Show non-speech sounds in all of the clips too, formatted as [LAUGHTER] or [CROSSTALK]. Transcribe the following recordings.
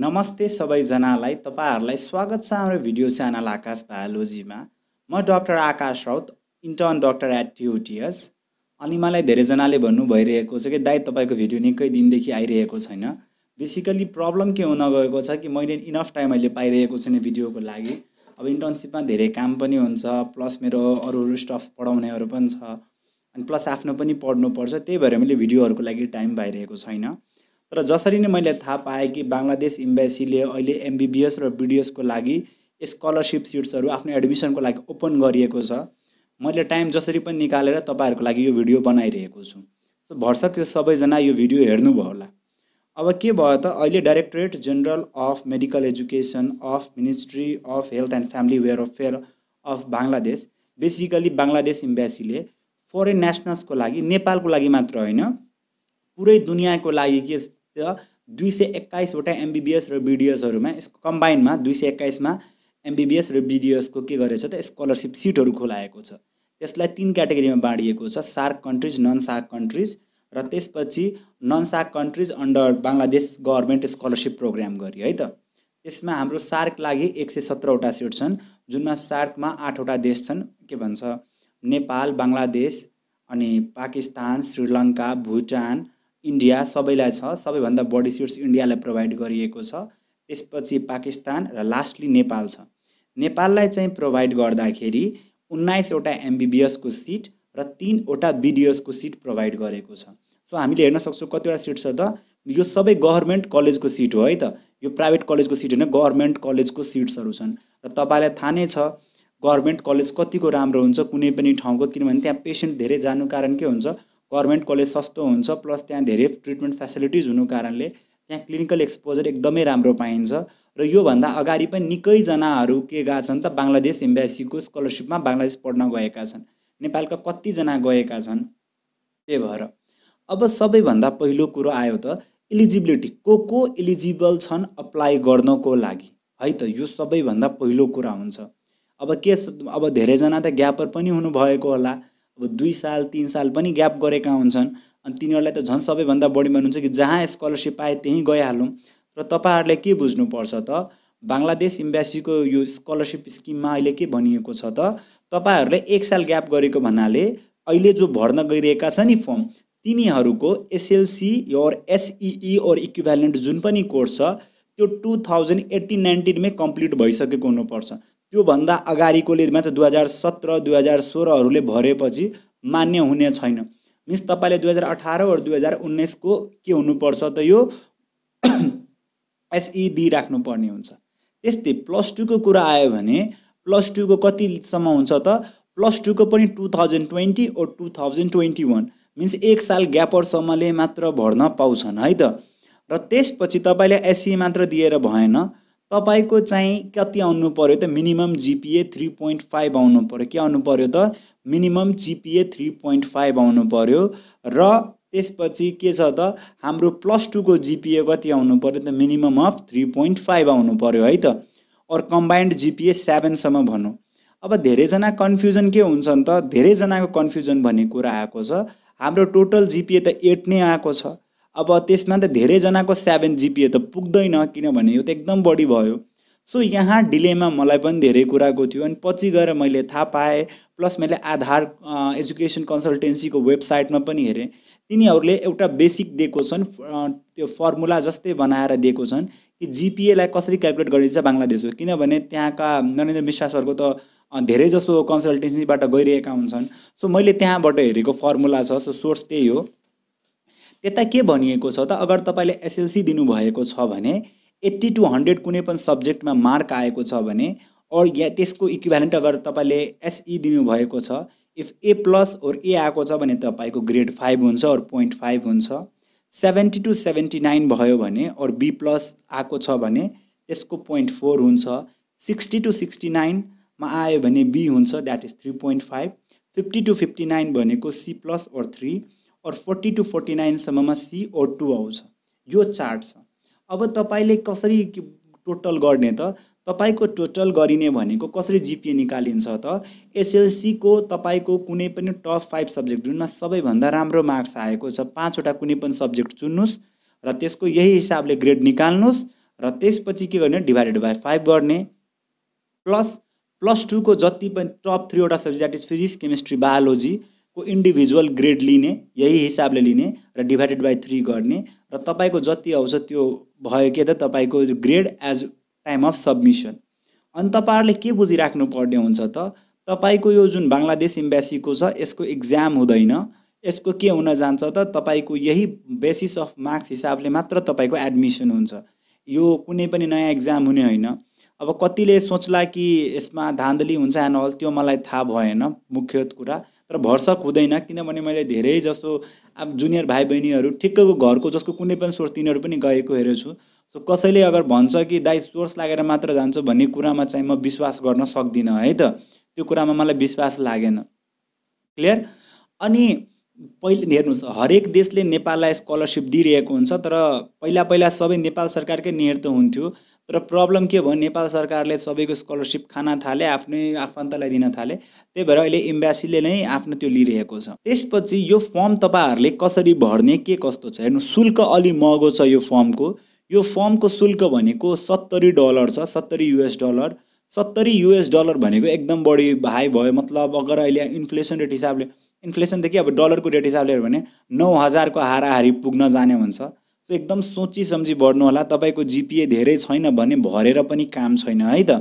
नमस्ते सबैजनालाई तपाईँहरूलाई स्वागत छ हाम्रो भिडियो च्यानल आकाश बायोलोजीमा म doctor Akash Raut intern doctor at ट्युटियस अनि मलाई धेरैजनाले भन्नु भइरहेको छ कि दाइ तपाईँको भिडियो निकै दिनदेखि आइरहेको छैन बेसिकली प्रब्लम के हुन गएको छ कि मैले इनफ टाइम मैले पाइरहेको छैन भिडियोको लागि अब इन्टर्नसिपमा धेरै काम पनि हुन्छ प्लस मेरो अरू अरू स्टफ पढाउनेहरू पनि छ अनि प्लस आफ्नो पनि पढ्नुपर्छ त्यही भएर मैले भिडियोहरूको लागि टाइम पाइरहेको छैन तर जसरी नै मैले थाहा पाएँ कि बङ्गलादेश इम्बेसीले अहिले एमबिबिएस र बिडिएसको लागि स्कलरसिप सिट्सहरू आफ्नो एडमिसनको लागि ओपन गरिएको छ मैले टाइम जसरी पनि निकालेर तपाईँहरूको लागि यो भिडियो बनाइरहेको छु सो भर्सक यो सबैजना यो भिडियो हेर्नुभयो होला अब के भयो त अहिले directorate general of medical education of ministry of health and family welfare of Bangladesh basically Bangladesh इम्बेसीले फरेन नेसनल्सको लागि नेपालको लागि मात्र होइन पुरै दुनियाँको लागि के र दुई सय एक्काइसवटा एमबिबिएस र बिडिएसहरूमा यसको कम्बाइनमा दुई सय एक्काइसमा एमबिबिएस र बिडिएसको के गरेको छ त स्कलरसिप सिटहरू खोलाएको छ त्यसलाई तिन क्याटेगोरीमा बाँडिएको छ SAARC countries non SAARC countries र त्यसपछि non SAARC countries under Bangladesh government scholarship program गरी है त त्यसमा हाम्रो सार्क लागि एक सय सत्रवटा सिट छन् जुनमा सार्कमा आठवटा देश छन् के भन्छ नेपाल बङ्गलादेश अनि पाकिस्तान श्रीलङ्का भुटान इन्डिया सबैलाई छ सबैभन्दा बढी सिट्स इन्डियालाई प्रोभाइड गरिएको छ त्यसपछि पाकिस्तान र लास्टली नेपाल छ नेपाललाई चाहिँ प्रोभाइड गर्दाखेरि उन्नाइसवटा एमबिबिएसको सिट र तिनवटा बिडिएसको सिट प्रोभाइड गरेको छ सो हामीले हेर्न सक्छौँ कतिवटा सिट छ त यो सबै गभर्मेन्ट कलेजको सिट हो है त यो प्राइभेट कलेजको सिट होइन गभर्मेन्ट कलेजको सिट्सहरू छन् र तपाईँलाई थाहा नै छ गभर्मेन्ट कलेज कतिको राम्रो हुन्छ कुनै पनि ठाउँको किनभने त्यहाँ पेसेन्ट धेरै जानु कारण के हुन्छ गभर्मेन्ट कलेज सस्तो हुन्छ प्लस त्यहाँ धेरै ट्रिटमेन्ट फेसिलिटिज हुनु कारणले त्यहाँ क्लिनिकल एक्सपोजर एकदमै राम्रो पाइन्छ र योभन्दा अगाडि पनि निकैजनाहरू के गएका छन् त बङ्गलादेश एम्बेसीको स्कलरसिपमा बङ्गलादेश पढ्न गएका छन् नेपालका कतिजना गएका छन् त्यही भएर अब सबैभन्दा पहिलो कुरो आयो त इलिजिबिलिटी को को इलिजिबल छन् अप्लाई गर्नको लागि है त यो सबैभन्दा पहिलो कुरा हुन्छ अब के अब धेरैजना त ग्यापर पनि हुनुभएको होला अब दुई साल तिन साल पनि ग्याप गरेका हुन्छन् अनि तिनीहरूलाई त झन् सबैभन्दा बढी भन्नुहुन्छ कि जहाँ स्कलरसिप पाएँ त्यहीँ गइहालौँ र तपाईँहरूले के बुझ्नुपर्छ त बङ्गलादेश एम्बेसीको यो स्कलरसिप स्किममा अहिले के भनिएको छ त तपाईँहरूले एक साल ग्याप गरेको भन्नाले अहिले जो भर्न गइरहेका छ नि फर्म तिनीहरूको SLC or SEE or equivalent जुन पनि कोर्स छ त्यो टु थाउजन्ड एट्टिन नाइन्टिनमै कम्प्लिट भइसकेको हुनुपर्छ त्योभन्दा अगाडिकोले मात्र दुई हजार सत्र दुई हजार सोह्रहरूले भरेपछि मान्य हुने छैन मिन्स तपाईँले दुई हजार अठार दुई हजार उन्नाइसको के हुनुपर्छ त यो एसइडी [CLEARS THROAT] e राख्नुपर्ने हुन्छ त्यस्तै प्लस टूको कुरा आयो भने प्लस टूको कतिसम्म हुन्छ त प्लस टूको पनि two thousand twenty or two thousand twenty one means एक साल ग्यापरसम्मले मात्र भर्न पाउँछन् है त र त्यसपछि तपाईँले एससी e मात्र दिएर भएन तपाईँको चाहिँ कति आउनु पऱ्यो त minimum GPA three point five आउनु पऱ्यो के आउनु पऱ्यो त minimum GPA three point five आउनु पऱ्यो र त्यसपछि के छ त हाम्रो प्लस टूको जिपिए कति आउनु पऱ्यो त minimum of three point five आउनु पऱ्यो है त अरू कम्बाइन्ड जिपिए सेभेनसम्म भनौँ अब धेरैजना कन्फ्युजन के हुन्छ नि त धेरैजनाको कन्फ्युजन भन्ने कुरा आएको छ हाम्रो टोटल जिपिए त एट नै आएको छ अब त्यसमा त धेरैजनाको सेभेन जिपिए त पुग्दैन किनभने यो त एकदम बढी भयो सो यहाँ डिलेमा मलाई पनि धेरै कुराको थियो अनि पछि गएर मैले थाहा पाएँ प्लस मैले आधार एजुकेसन कन्सल्टेन्सीको वेबसाइटमा पनि हेरेँ तिनीहरूले एउटा बेसिक दिएको छन् त्यो फर्मुला जस्तै बनाएर दिएको छन् कि जिपिएलाई कसरी क्यालकुलेट गरिन्छ बङ्गलादेशको किनभने त्यहाँका नरेन्द्र विश्वासहरूको त धेरै जसो कन्सल्टेन्सीबाट गइरहेका हुन्छन् सो मैले त्यहाँबाट हेरेको फर्मुला छ सो सोर्स त्यही हो त्यता के भनिएको छ त अगर तपाईँले एसएलसी दिनुभएको छ भने एट्टी टु हन्ड्रेड कुनै पनि सब्जेक्टमा मार्क आएको छ भने अर या त्यसको इक्विभ्यालेन्ट अगर तपाईँले एसई e दिनुभएको छ इफ ए प्लस ओर ए आएको छ भने तपाईँको ग्रेड फाइभ हुन्छ ओर पोइन्ट फाइभ हुन्छ सेभेन्टी टू सेभेन्टी नाइन भयो भने ओर बी प्लस आएको छ भने त्यसको पोइन्ट फोर हुन्छ सिक्सटी टू सिक्सटी नाइनमा आयो भने बी हुन्छ that is three point five fifty two fifty nine भनेको सी प्लस ओर थ्री अरू फोर्टी टु फोर्टी नाइनसम्ममा सिओ टू आउँछ यो चार्ट छ अब तपाईँले कसरी टोटल गर्ने त तपाईँको टोटल गरिने भनेको कसरी जिपिए निकालिन्छ त एसएलसीको तपाईँको कुनै पनि टप फाइभ सब्जेक्ट जुनमा सबैभन्दा राम्रो मार्क्स आएको छ पाँचवटा कुनै पनि सब्जेक्ट चुन्नुहोस् र त्यसको यही हिसाबले ग्रेड निकाल्नुहोस् र त्यसपछि के गर्ने डिभाइडेड बाई फाइभ गर्ने प्लस प्लस टूको जति पनि टप थ्रीवटा subject that is physics chemistry biology को इन्डिभिजुअल ग्रेड लिने यही हिसाबले लिने र डिभाइडेड बाई थ्री गर्ने र तपाईँको जति आउँछ त्यो भयो के त तपाईँको grade as time of submission अनि तपाईँहरूले के बुझिराख्नु पर्ने हुन्छ त तपाईँको यो जुन बङ्गलादेश एम्बेसीको छ यसको इक्जाम हुँदैन यसको के हुन जान्छ त तपाईँको यही बेसिस अफ मार्क्स हिसाबले मात्र तपाईँको एडमिसन हुन्छ यो कुनै पनि नयाँ इक्जाम हुने होइन अब कतिले सोच्ला कि यसमा धाँधली हुन्छ एन्ड अल त्यो मलाई थाहा भएन मुख्य कुरा तर भरसक हुँदैन किनभने मैले धेरै जस्तो अब जुनियर भाइ बहिनीहरू ठिक्कको घरको जसको कुनै पनि सोर्स तिनीहरू पनि गएको हेरेको छु सो कसैले अगर भन्छ कि दाइ सोर्स लागेर मात्र जान्छ भन्ने कुरामा चाहिँ म विश्वास गर्न सक्दिनँ है त त्यो कुरामा मलाई विश्वास लागेन क्लियर अनि पहिले हेर्नुहोस् हरेक देशले नेपाललाई स्कलरसिप दिइरहेको हुन्छ तर पहिला पहिला सबै नेपाल सरकारकै नियत हुन्थ्यो तर प्रब्लम के भयो नेपाल सरकारले सबैको स्कलरसिप खान थाले आफ्नै आफन्तलाई दिन थाले त्यही भएर अहिले एम्बेसीले नै आफ्नो त्यो लिइरहेको छ त्यसपछि यो फर्म तपाईँहरूले कसरी भर्ने के कस्तो छ हेर्नु शुल्क अलि महँगो छ यो फर्मको यो फर्मको शुल्क भनेको सत्तरी डलर छ सत्तरी युएस डलर सत्तरी युएस डलर भनेको एकदम बढी हाई भयो मतलब अगर अहिले इन्फ्लेसन रेट हिसाबले इन्फ्लेसनदेखि अब डलरको रेट हिसाबले हेऱ्यो भने नौ हजारको हाराहारी पुग्न जाने हुन्छ त्यो एकदम सोची सम्झी बढ्नु होला तपाईँको जिपिए धेरै छैन भने भरेर पनि काम छैन है त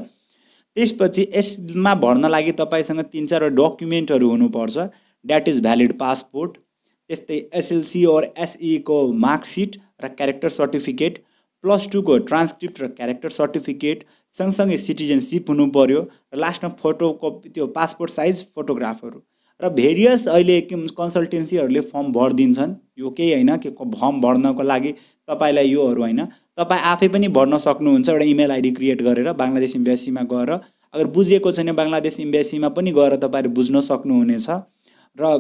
त्यसपछि यसमा भर्न लागि तपाईँसँग तिन चारवटा डकुमेन्टहरू हुनुपर्छ द्याट इज भ्यालिड पासपोर्ट त्यस्तै एसएलसी ओर एसईको मार्कसिट र क्यारेक्टर सर्टिफिकेट प्लस टूको ट्रान्सक्रिप्ट र क्यारेक्टर सर्टिफिकेट सँगसँगै सिटिजनसिप हुनु पऱ्यो र लास्टमा फोटोको त्यो पासपोर्ट साइज फोटोग्राफहरू र भेरियस अहिले कन्सल्टेन्सीहरूले फर्म भरिदिन्छन् यो केही होइन के फर्म भर्नको लागि तपाईँलाई योहरू होइन तपाईँ आफै पनि भर्न सक्नुहुन्छ एउटा इमेल आइडी क्रिएट गरेर बङ्गलादेश इम्बेसीमा गएर अगर बुझेको छैन बङ्गलादेश इम्बेसीमा पनि गएर तपाईँहरू बुझ्न सक्नुहुनेछ र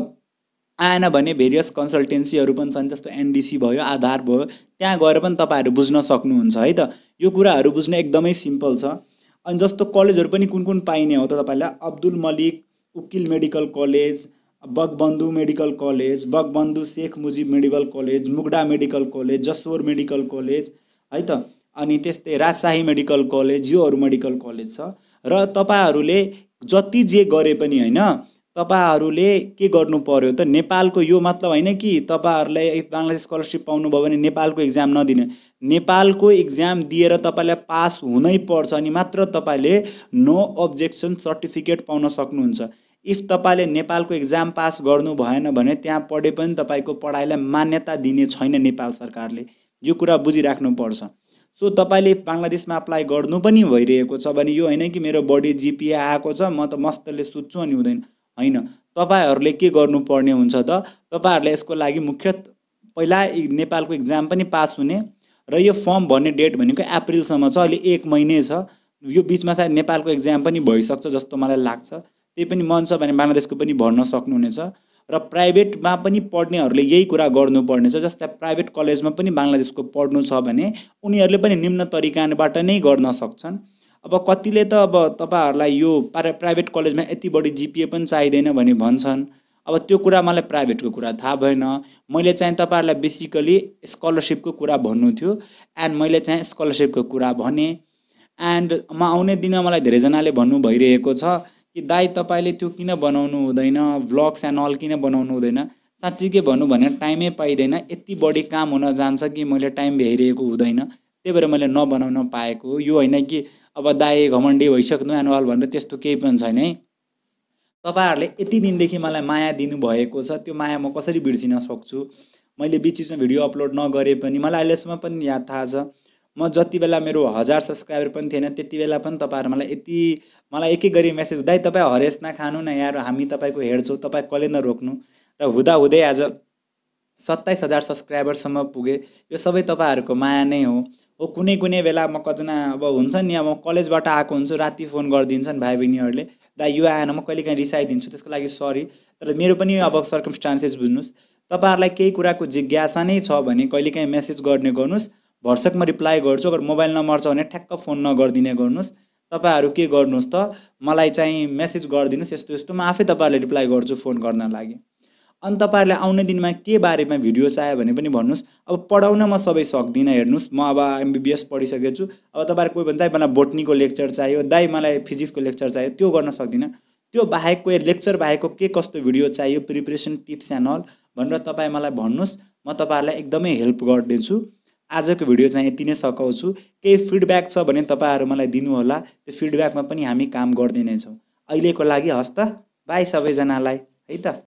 आएन भने भेरियस कन्सल्टेन्सीहरू पनि छन् जस्तो एनडिसी भयो आधार भयो त्यहाँ गएर पनि तपाईँहरू बुझ्न सक्नुहुन्छ है त यो कुराहरू बुझ्न एकदमै सिम्पल छ अनि जस्तो कलेजहरू पनि कुन कुन पाइने हो त तपाईँलाई Abdul Malik Ukil medical college Bangabandhu medical college Bangabandhu Sheikh Mujib medical college Mugda medical college Jessore medical college है त अनि त्यस्तै राजशाही मेडिकल कलेज योहरू मेडिकल कलेज छ र तपाईँहरूले जति जे गरे पनि होइन तपाईँहरूले के गर्नु पर्यो त नेपालको यो मतलब होइन कि तपाईँहरूलाई बाङ्लादेश स्कलरसिप पाउनुभयो भने नेपालको इक्जाम नदिने नेपालको इक्जाम दिएर तपाईँलाई पास हुनै पर्छ अनि मात्र तपाईँले नो अब्जेक्सन सर्टिफिकेट पाउन सक्नुहुन्छ इफ तपाईँले नेपालको इक्जाम पास गर्नु भएन भने त्यहाँ पढे पनि तपाईँको पढाइलाई मान्यता दिने छैन नेपाल सरकारले यो कुरा बुझिराख्नुपर्छ सो तपाईँले बङ्गलादेशमा अप्लाई गर्नु पनि भइरहेको छ भने यो होइन कि मेरो बडी जिपिए आएको छ म त मस्तले सुत्छु अनि हुँदैन होइन तपाईँहरूले के गर्नुपर्ने हुन्छ त तपाईँहरूले यसको लागि मुख्य पहिला नेपालको इक्जाम पनि पास हुने र यो फर्म भर्ने डेट भनेको अप्रिलसम्म छ अहिले एक महिने छ यो बिचमा सायद नेपालको इक्जाम पनि भइसक्छ जस्तो मलाई लाग्छ त्यही पनि मन छ भने बङ्गलादेशको पनि भर्न सक्नुहुनेछ र प्राइभेटमा पनि पढ्नेहरूले यही कुरा गर्नुपर्नेछ जस्तै प्राइभेट कलेजमा पनि बङ्गलादेशको पढ्नु छ भने उनीहरूले पनि निम्न तरिकाबाट नै गर्न सक्छन् अब कतिले त अब तपाईँहरूलाई यो प्रा प्राइभेट कलेजमा यति बढी जिपिए पनि चाहिँदैन भने भन्छन् अब त्यो कुरा मलाई प्राइभेटको कुरा थाहा भएन मैले चाहिँ तपाईँहरूलाई बेसिकली स्कलरसिपको कुरा भन्नु थियो एन्ड मैले चाहिँ स्कलरसिपको कुरा भने एन्ड म आउने दिनमा मलाई धेरैजनाले भन्नु भइरहेको छ कि दाइ तपाईँले त्यो किन बनाउनु हुँदैन भ्लग्स एन्ड अल किन बनाउनु हुँदैन साँच्चीकै भन्नु भने टाइमै पाइँदैन यति बढी काम हुन जान्छ कि मैले टाइम भ्याइरहेको हुँदैन त्यही भएर मैले नबनाउन पाएको यो होइन कि अब दाए घमण्डी भइसक्नु एनुअल भनेर त्यस्तो केही पनि छैन है तपाईँहरूले यति दिनदेखि मलाई माया दिनुभएको छ त्यो माया म कसरी बिर्सिन सक्छु मैले बिच बिचमा भिडियो अपलोड नगरे पनि मलाई अहिलेसम्म पनि याद थाहा छ म जति बेला मेरो हजार सब्सक्राइबर पनि थिएन त्यति बेला पनि तपाईँहरू मलाई यति मलाई एक एक गरी मेसेज दाइ तपाईँ हरेस नखानु न यार हामी तपाईँको हेर्छौँ तपाईँ कसले नरोक्नु र हुँदाहुँदै आज सत्ताइस हजार सब्सक्राइबरसम्म पुगे यो सबै तपाईँहरूको माया नै हो हो कुनै कुनै बेला म कतिजना अब हुन्छ नि अब कलेजबाट आएको हुन्छु राति फोन गरिदिन्छन् भाइ बहिनीहरूले दा यो आएन म कहिले काहीँ रिसाइदिन्छु त्यसको लागि सरी तर मेरो पनि अब सर्कमस्टान्सेस बुझ्नुहोस् तपाईँहरूलाई केही कुराको जिज्ञासा नै छ भने कहिलेकाहीँ मेसेज गर्ने गर्नुहोस् भर्सकमा रिप्लाई गर्छु अगर मोबाइल नम्बर छ भने ठ्याक्क फोन नगरिदिने गर्नुहोस् तपाईँहरू के गर्नुहोस् त मलाई चाहिँ मेसेज गरिदिनुहोस् यस्तो यस्तो म आफै तपाईँहरूले रिप्लाई गर्छु फोन गर्न लागि अनि तपाईँहरूले आउने दिनमा के बारेमा भिडियो चाहियो भने पनि भन्नुहोस् अब पढाउन म सबै सक्दिनँ हेर्नुहोस् म अब एमबिबिएस पढिसकेको छु अब तपाईँहरू कोही भन्दा मलाई बोटनीको लेक्चर चाहियो दाइ मलाई फिजिक्सको लेक्चर चाहियो त्यो गर्न सक्दिनँ त्यो बाहेक कोही लेक्चर बाहेकको के कस्तो भिडियो चाहियो प्रिपरेसन टिप्स एन्ड अल भनेर तपाईँ मलाई भन्नुहोस् म तपाईँहरूलाई एकदमै हेल्प गरिदिन्छु आजको भिडियो चाहिँ यति नै सघाउँछु केही फिडब्याक छ भने तपाईँहरू मलाई दिनुहोला त्यो फिडब्याकमा पनि हामी काम गरिदिनेछौँ अहिलेको लागि हस् त बाई सबैजनालाई है त